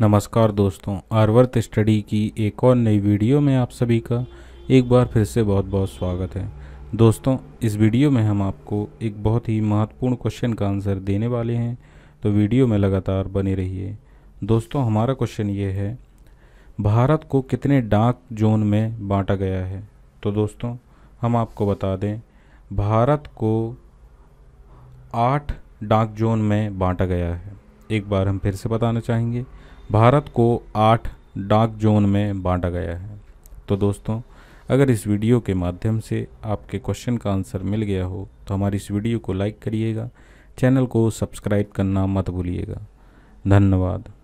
नमस्कार दोस्तों आर्वर्त स्टडी की एक और नई वीडियो में आप सभी का एक बार फिर से बहुत बहुत स्वागत है दोस्तों इस वीडियो में हम आपको एक बहुत ही महत्वपूर्ण क्वेश्चन का आंसर देने वाले हैं तो वीडियो में लगातार बने रहिए दोस्तों हमारा क्वेश्चन ये है भारत को कितने डाक जोन में बाँटा गया है तो दोस्तों हम आपको बता दें भारत को आठ डाक जोन में बाँटा गया है एक बार हम फिर से बताना चाहेंगे भारत को आठ डार्क जोन में बांटा गया है तो दोस्तों अगर इस वीडियो के माध्यम से आपके क्वेश्चन का आंसर मिल गया हो तो हमारी इस वीडियो को लाइक करिएगा चैनल को सब्सक्राइब करना मत भूलिएगा धन्यवाद